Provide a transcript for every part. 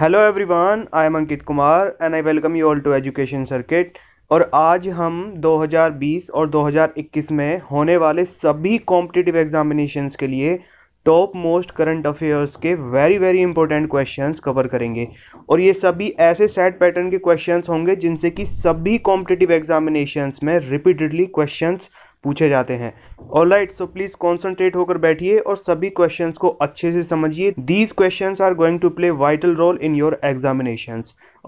hello everyone I am Ankit Kumar and I welcome you all to education circuit और आज हम 2020 और 2021 में होने वाले सभी कॉम्पिटिटिव एग्जामिनेशंस के लिए टॉप मोस्ट करंट अफेयर्स के very very important questions cover करेंगे और ये सभी ऐसे सेट पैटर्न के क्वेश्चंस होंगे जिनसे कि सभी कॉम्पिटिटिव एग्जामिनेशंस में रिपीटेडली क्वेश्चंस पूछे जाते हैं all right so please concentrate होकर बैठिए और सभी क्वेश्चन को अच्छे से समझिए these question are going to play vital role in your examination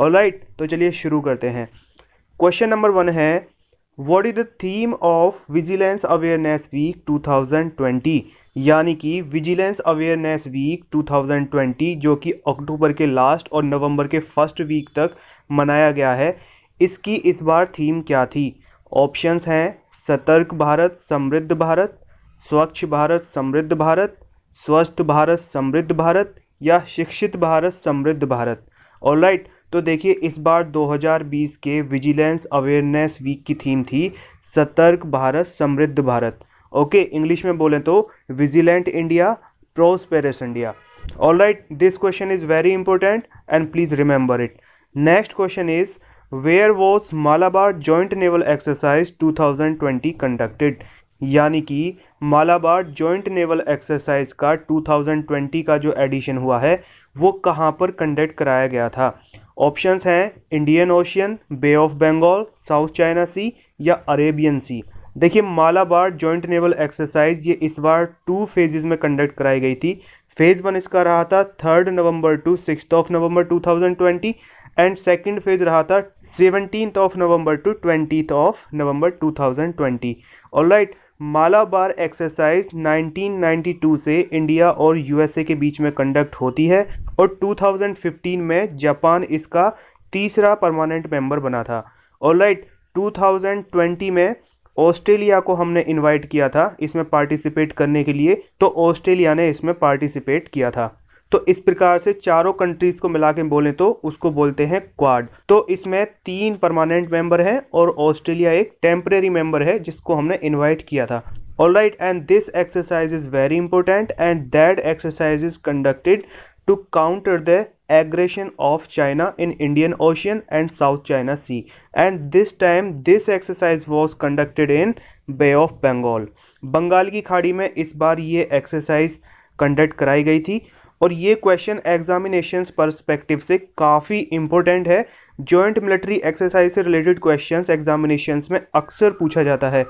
all right तो चलिए शुरू करते हैं क्वेश्चन नंबर वन है what is the theme of vigilance awareness week 2020 यानी कि विजिलेंस अवेयरनेस वीक 2020 जो कि अक्टूबर के लास्ट और नवंबर के फर्स्ट वीक तक मनाया गया है इसकी इस बार थीम क्या थी ऑप्शंस हैं सतर्क भारत समृद्ध भारत स्वच्छ भारत समृद्ध भारत स्वस्थ भारत समृद्ध भारत या शिक्षित भारत समृद्ध भारत और राइट right, तो देखिए इस बार 2020 के विजिलेंस अवेयरनेस वीक की थीम थी सतर्क भारत समृद्ध भारत ओके इंग्लिश में बोलें तो vigilant India prosperous India all right this question is very important and please remember it next question is where was Malabar joint naval exercise 2020 conducted यानी कि मालाबार जॉइंट नेवल एक्सरसाइज का 2020 का जो एडिशन हुआ है वो कहाँ पर कंडक्ट कराया गया था ऑप्शंस हैं Indian Ocean Bay of Bengal South China Sea या अरेबियन सी देखिए मालाबार जॉइंट नेवल एक्सरसाइज ये इस बार टू फेजेस में कंडक्ट कराई गई थी फेज़ वन इसका रहा था third November to six of November 2020 and second phase रहा था seventeen of November to twenty of November 2020 all right Malabar exercise 1992 से इंडिया और यूएसए के बीच में कंडक्ट होती है और 2015 में जापान इसका तीसरा परमानेंट मेंबर बना था और थाउजेंड 2020 में ऑस्ट्रेलिया को हमने इनवाइट किया था इसमें पार्टिसिपेट करने के लिए तो ऑस्ट्रेलिया ने इसमें पार्टिसिपेट किया था तो इस प्रकार से चारों कंट्रीज को मिला के बोलें तो उसको बोलते हैं क्वाड तो इसमें तीन परमानेंट मेंबर हैं और ऑस्ट्रेलिया एक टेम्परेरी मेंबर है जिसको हमने इन्वाइट किया था all right and this exercise is very important and that exercise is conducted to counter the aggression of China in Indian Ocean and South China Sea and this time this exercise was conducted in Bay of Bengal Bengal की खाड़ी में इस बार ये exercise conduct कराई गई थी और ये क्वेश्चन एग्जामिनेशन परस्पेक्टिव से काफ़ी इंपॉर्टेंट है जॉइंट मिलिट्री एक्सरसाइज से रिलेटेड क्वेश्चन एग्जामिनेशन में अक्सर पूछा जाता है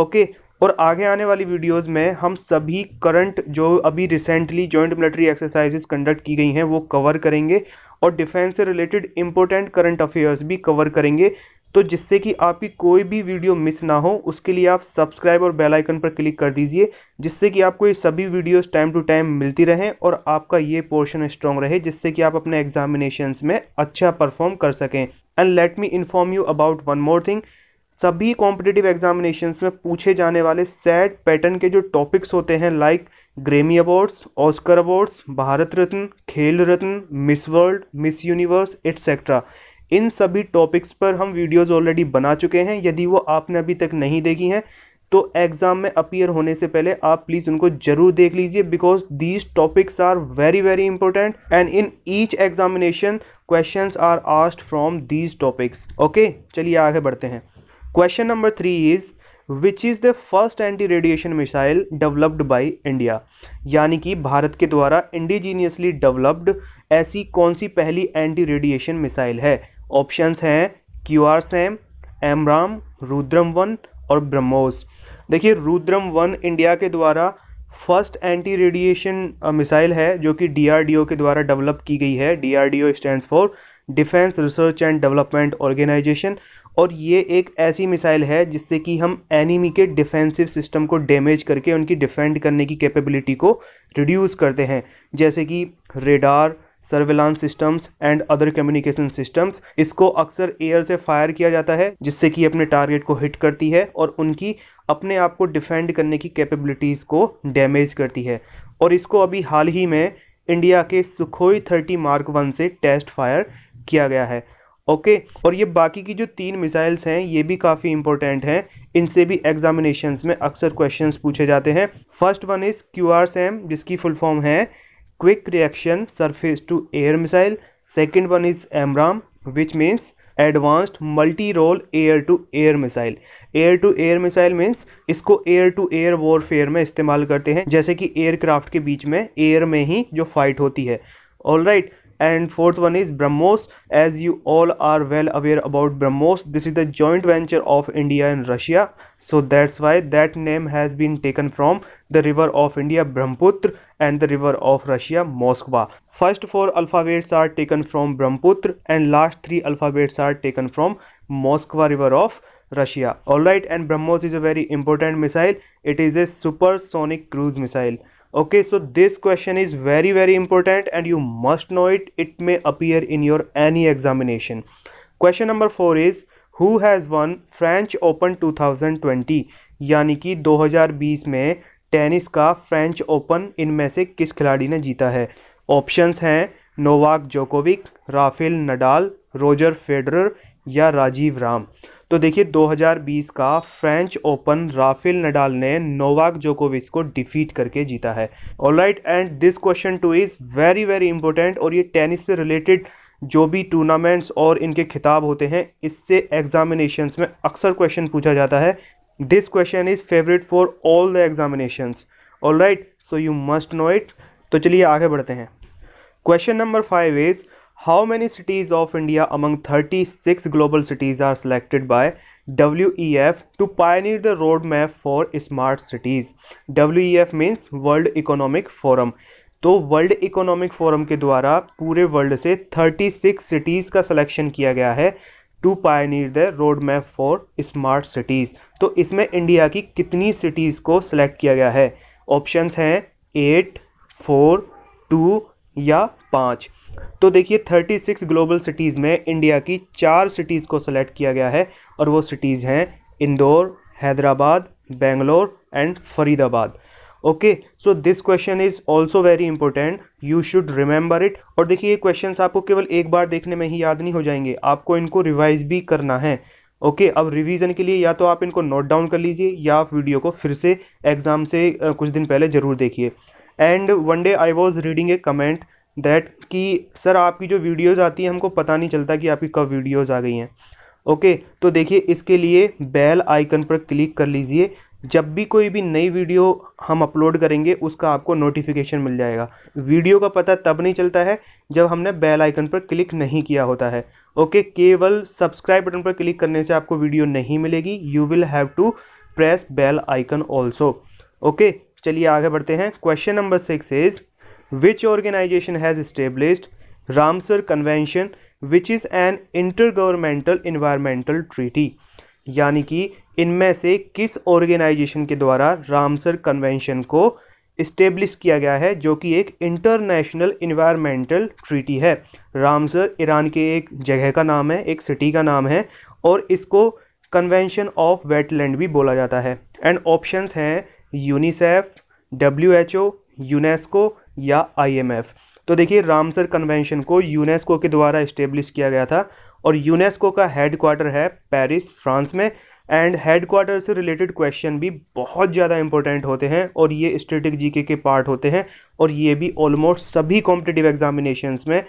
ओके और आगे आने वाली वीडियोस में हम सभी करंट जो अभी recently joint military exercises conduct की गई हैं वो कवर करेंगे और डिफेंस से रिलेटेड इंपॉर्टेंट करंट अफेयर्स भी कवर करेंगे तो जिससे कि आपकी कोई भी वीडियो मिस ना हो उसके लिए आप सब्सक्राइब और बेल आइकन पर क्लिक कर दीजिए जिससे कि आपको ये सभी वीडियोस टाइम टू टाइम मिलती रहें और आपका ये पोर्शन स्ट्रॉन्ग रहे जिससे कि आप अपने एग्जामिनेशंस में अच्छा परफॉर्म कर सकें and let me inform you about one more thing सभी कॉम्पिटेटिव एग्जामिनेशन में पूछे जाने वाले सैड पैटर्न के जो टॉपिक्स होते हैं like Grammy awards Oscar awards Bharat Ratna Khel Ratna Miss World Miss Universe etcetera इन सभी टॉपिक्स पर हम वीडियोस ऑलरेडी बना चुके हैं यदि वो आपने अभी तक नहीं देखी हैं तो एग्ज़ाम में अपीयर होने से पहले आप प्लीज़ उनको जरूर देख लीजिए because these topics are very very important and in each examination questions are asked from these topics okay चलिए आगे बढ़ते हैं question number three is which is the first anti radiation missile developed by India यानी कि भारत के द्वारा indigenously developed ऐसी कौन सी पहली एंटी रेडिएशन मिसाइल है ऑप्शंस हैं Q R SAM AMRAAM Rudram one और ब्रह्मोस देखिए रुद्रम वन इंडिया के द्वारा फर्स्ट एंटी रेडिएशन मिसाइल है जो कि डीआरडीओ के द्वारा डेवलप की गई है DRDO stands for defence research and development organisation और ये एक ऐसी मिसाइल है जिससे कि हम एनिमी के डिफेंसिव सिस्टम को डैमेज करके उनकी डिफेंड करने की कैपेबिलिटी को रिड्यूस करते हैं जैसे कि radar surveillance systems and other communication systems इसको अक्सर एयर से फायर किया जाता है जिससे कि अपने टारगेट को हिट करती है और उनकी अपने आप को डिफेंड करने की कैपेबिलिटीज़ को डैमेज करती है और इसको अभी हाल ही में इंडिया के सुखोई थर्टी मार्क वन से टेस्ट फायर किया गया है ओके okay, और ये बाकी की जो तीन मिसाइल्स हैं ये भी काफ़ी इंपॉर्टेंट हैं इनसे भी एग्जामिनेशंस में अक्सर क्वेश्चंस पूछे जाते हैं फर्स्ट वन इज़ क्यू जिसकी फुल फॉर्म है quick reaction surface to air missile second one is AMRAAM which means advanced multi role air to air missile air to air missile means इसको air to air warfare में इस्तेमाल करते हैं जैसे कि aircraft के बीच में एयर में ही जो फाइट होती है all right and fourth one is BrahMos as you all are well aware about BrahMos this is the joint venture of India and Russia so that's why that name has been taken from the river of India Brahmaputra and the river of Russia Moskva first four alphabets are taken from Brahmaputra and last three alphabets are taken from Moskva river of Russia all right and BrahMos is a very important missile it is a supersonic cruise missile okay so this question is very very important and you must know it it may appear in your any examination question number four is who has won French Open two thousand twenty यानी कि दो हजार बीस में tennis का French open इनमें से किस खिलाड़ी ने जीता है ऑप्शंस हैं Novak Djokovic Rafael Nadal Roger Federer या राजीव राम तो देखिए 2020 का फ्रेंच ओपन राफेल नडाल ने नोवाक जोकोविच को डिफीट करके जीता है alright and this question two is very very important और ये टेनिस से रिलेटेड जो भी टूर्नामेंट्स और इनके खिताब होते हैं इससे एग्जामिनेशंस में अक्सर क्वेश्चन पूछा जाता है this question is favourite for all the examination all right so you must know it तो चलिए आगे बढ़ते हैं question number five is how many cities of India among thirty six global cities are selected by W E F to pioneer the road map for smart cities W E F means world economic forum तो world economic forum के द्वारा पूरे world से thirty six cities का selection किया गया है to pioneer the road map for smart cities तो इसमें इंडिया की कितनी सिटीज़ को सिलेक्ट किया गया है ऑप्शंस हैं एट फोर टू या पाँच तो देखिए थर्टी सिक्स ग्लोबल सिटीज़ में इंडिया की चार सिटीज़ को सिलेक्ट किया गया है और वो सिटीज़ हैं Indore Hyderabad Bangalore and Faridabad okay so this question is also very important you should remember it और देखिए ये क्वेश्चन आपको केवल एक बार देखने में ही याद नहीं हो जाएंगे आपको इनको रिवाइज भी करना है ओके अब रिवीजन के लिए या तो आप इनको नोट डाउन कर लीजिए या आप वीडियो को फिर से एग्ज़ाम से कुछ दिन पहले ज़रूर देखिए and one day I was reading a comment that कि सर आपकी जो वीडियोज़ आती है हमको पता नहीं चलता कि आपकी कब वीडियोज़ आ गई हैं ओके तो देखिए इसके लिए बेल आइकन पर क्लिक कर लीजिए जब भी कोई भी नई वीडियो हम अपलोड करेंगे उसका आपको नोटिफिकेशन मिल जाएगा वीडियो का पता तब नहीं चलता है जब हमने बेल आइकन पर क्लिक नहीं किया होता है ओके केवल सब्सक्राइब बटन पर क्लिक करने से आपको वीडियो नहीं मिलेगी you will have to press bell icon also okay चलिए आगे बढ़ते हैं question number six is which organisation has established Ramsar convention which is an intergovernmental environmental treaty यानी कि इनमें से किस ऑर्गेनाइजेशन के द्वारा रामसर कन्वेंशन को इस्टेब्लिश किया गया है जो कि एक इंटरनेशनल इन्वायरमेंटल ट्रीटी है रामसर ईरान के एक जगह का नाम है एक सिटी का नाम है और इसको कन्वेंशन ऑफ वेटलैंड भी बोला जाता है एंड ऑप्शंस हैं UNICEF W H O UNESCO या आईएमएफ तो देखिए रामसर कन्वेंशन को यूनेस्को के द्वारा इस्टेब्लिश किया गया था और यूनेस्को का हेड क्वार्टर है पेरिस फ्रांस में एंड हेडक्वार्टर से रिलेटेड क्वेश्चन भी बहुत ज़्यादा इंपॉर्टेंट होते हैं और ये स्टेटिक जीके के पार्ट होते हैं और ये भी ऑलमोस्ट सभी कॉम्पिटिटिव एग्जामिनेशंस में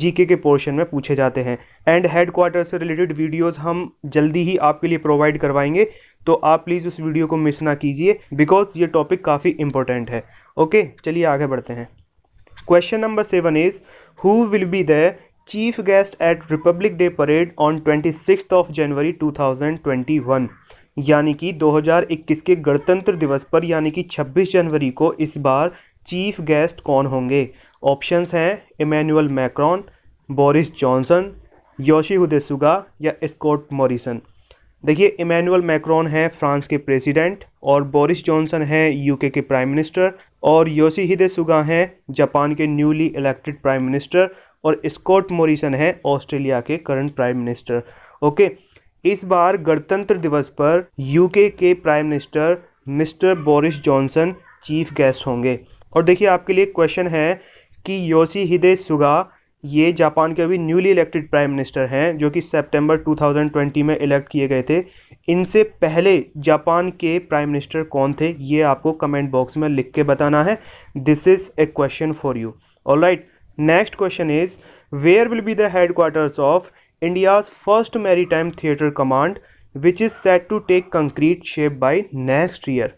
जीके के पोर्शन में पूछे जाते हैं एंड हेडक्वार्टर से रिलेटेड वीडियोस हम जल्दी ही आपके लिए प्रोवाइड करवाएंगे तो आप प्लीज़ उस वीडियो को मिस ना कीजिए बिकॉज ये टॉपिक काफ़ी इंपॉर्टेंट है ओके चलिए आगे बढ़ते हैं question number seven is who will be the chief guest at Republic Day parade on twenty six of January two thousand twenty one यानी कि 2021 के गणतंत्र दिवस पर यानी कि 26 जनवरी को इस बार चीफ गेस्ट कौन होंगे ऑप्शंस हैं Emmanuel Macron Boris Johnson Yoshi Suga या स्कॉट मॉरिसन देखिए इमैनुअल मैक्रॉन हैं फ्रांस के प्रेसिडेंट और बोरिस जॉनसन हैं यूके के प्राइम मिनिस्टर और योशी सुगा हैं जापान के न्यूली इलेक्टेड प्राइम मिनिस्टर और स्कॉट मोरिसन है ऑस्ट्रेलिया के करंट प्राइम मिनिस्टर ओके इस बार गणतंत्र दिवस पर यूके के prime minister mister Boris Johnson chief guest होंगे और देखिए आपके लिए क्वेश्चन है कि योसी हिदे सुगा ये जापान के अभी न्यूली इलेक्टेड प्राइम मिनिस्टर हैं जो कि सितंबर 2020 में इलेक्ट किए गए थे इनसे पहले जापान के प्राइम मिनिस्टर कौन थे ये आपको कमेंट बॉक्स में लिख के बताना है this is a question for you all right next question is where will be the head headquarters of India's first maritime theatre command which is set to take concrete shape by next year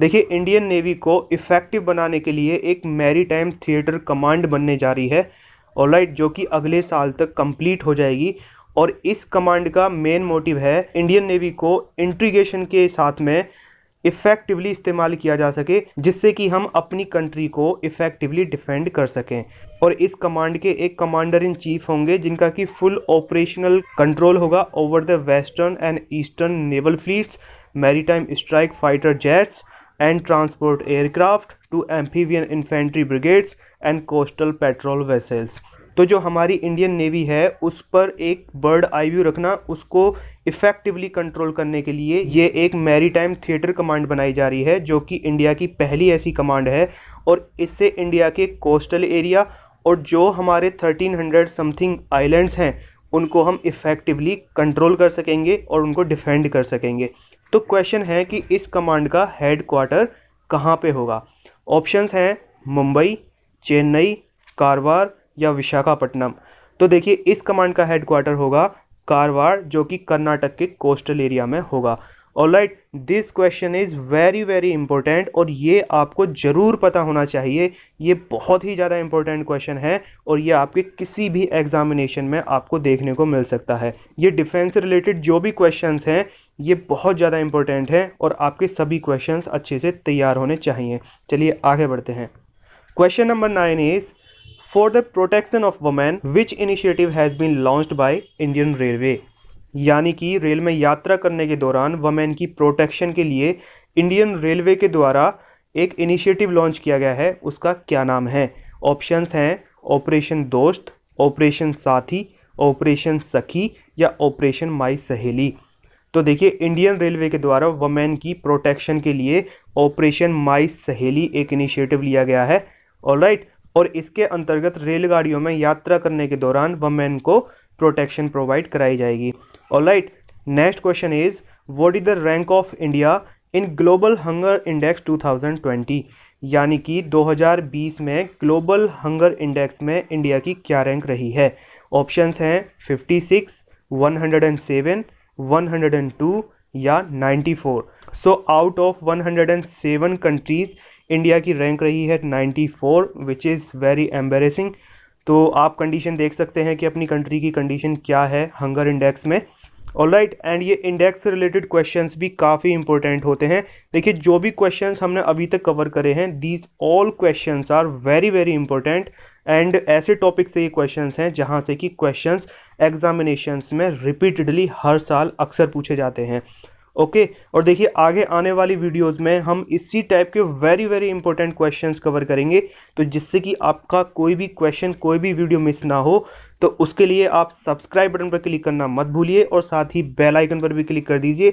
देखिए Indian navy को effective बनाने के लिए एक मेरी maritime theatre command बनने जा रही है ऑलराइट जो कि अगले साल तक कंप्लीट हो जाएगी और इस कमांड का मेन मोटिव है इंडियन नेवी को इंट्रीगेशन के साथ में इफ़ेक्टिवली इस्तेमाल किया जा सके जिससे कि हम अपनी कंट्री को इफ़ेक्टिवली डिफेंड कर सकें और इस कमांड के एक कमांडर इन चीफ होंगे जिनका कि फुल ऑपरेशनल कंट्रोल होगा over the western and eastern naval fleets maritime strike fighter jets and transport aircraft two amphibian infantry brigades and coastal patrol vessels तो जो हमारी इंडियन नेवी है उस पर एक बर्ड आई व्यू रखना उसको इफेक्टिवली कंट्रोल करने के लिए ये एक मेरी टाइम थिएटर कमांड बनाई जा रही है जो कि इंडिया की पहली ऐसी कमांड है और इससे इंडिया के कोस्टल एरिया और जो हमारे 1300 समथिंग आइलैंड्स हैं उनको हम इफ़ेक्टिवली कंट्रोल कर सकेंगे और उनको डिफेंड कर सकेंगे तो क्वेश्चन है कि इस कमांड का हेड क्वार्टर कहाँ पर होगा ऑप्शंस हैं मुंबई चेन्नई कारवार या विशाखापट्टनम तो देखिए इस कमांड का हेडक्वार्टर होगा कारवार जो कि कर्नाटक के कोस्टल एरिया में होगा alright this question is very very important और ये आपको ज़रूर पता होना चाहिए ये बहुत ही ज़्यादा इंपॉर्टेंट क्वेश्चन है और ये आपके किसी भी एग्जामिनेशन में आपको देखने को मिल सकता है ये डिफेंस रिलेटेड जो भी क्वेश्चन हैं ये बहुत ज़्यादा इंपॉर्टेंट हैं और आपके सभी क्वेश्चन अच्छे से तैयार होने चाहिए चलिए आगे बढ़ते हैं question number nine is for the protection of women which initiative has been launch by Indian railway यानी कि रेल में यात्रा करने के दौरान वमेन की प्रोटेक्शन के लिए इंडियन रेलवे के द्वारा एक इनिशिएटिव लॉन्च किया गया है उसका क्या नाम है ऑप्शंस हैं ऑपरेशन दोस्त ऑपरेशन साथी ऑपरेशन सखी या ऑपरेशन माई सहेली तो देखिए इंडियन रेलवे के द्वारा वमेन की प्रोटेक्शन के लिए ऑपरेशन माई सहेली एक इनिशिएटिव लिया गया है ऑलराइट राइट और इसके अंतर्गत रेलगाड़ियों में यात्रा करने के दौरान वमेन को प्रोटेक्शन प्रोवाइड कराई जाएगी और right next question is what is the rank of India in global hunger index 2020 यानी कि 2020 में ग्लोबल हंगर इंडेक्स में इंडिया की क्या रैंक रही है ऑप्शंस हैं 56, 107, 102 या 94 so out of 107 countries India की रैंक रही है 94 विच इज़ वेरी एम्बेसिंग तो आप कंडीशन देख सकते हैं कि अपनी कंट्री की कंडीशन क्या है हंगर इंडेक्स में ऑल राइट एंड ये इंडेक्स रिलेटेड क्वेश्चन भी काफ़ी इंपॉर्टेंट होते हैं देखिए जो भी क्वेश्चन हमने अभी तक कवर करे हैं these all question are very very important and ऐसे टॉपिक से ये क्वेश्चन हैं जहाँ से कि क्वेश्चन एग्जामिनेशंस में रिपीटेडली हर साल अक्सर पूछे जाते हैं ओके और देखिए आगे आने वाली वीडियोस में हम इसी टाइप के very very important questions cover करेंगे तो जिससे कि आपका कोई भी क्वेश्चन कोई भी वीडियो मिस ना हो तो उसके लिए आप सब्सक्राइब बटन पर क्लिक करना मत भूलिए और साथ ही बेल आइकन पर भी क्लिक कर दीजिए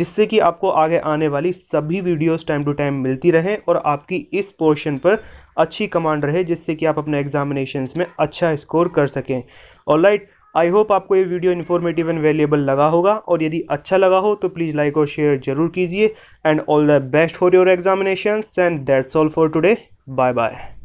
जिससे कि आपको आगे आने वाली सभी वीडियोस टाइम टू टाइम मिलती रहें और आपकी इस पोर्शन पर अच्छी कमांड रहे जिससे कि आप अपने एग्जामिनेशंस में अच्छा स्कोर कर सकें ऑलराइट आई होप आपको ये वीडियो इन्फॉर्मेटिव एंड वैल्यूएबल लगा होगा और यदि अच्छा लगा हो तो प्लीज़ लाइक और शेयर जरूर कीजिए and all the best for your examination and that's all for today bye bye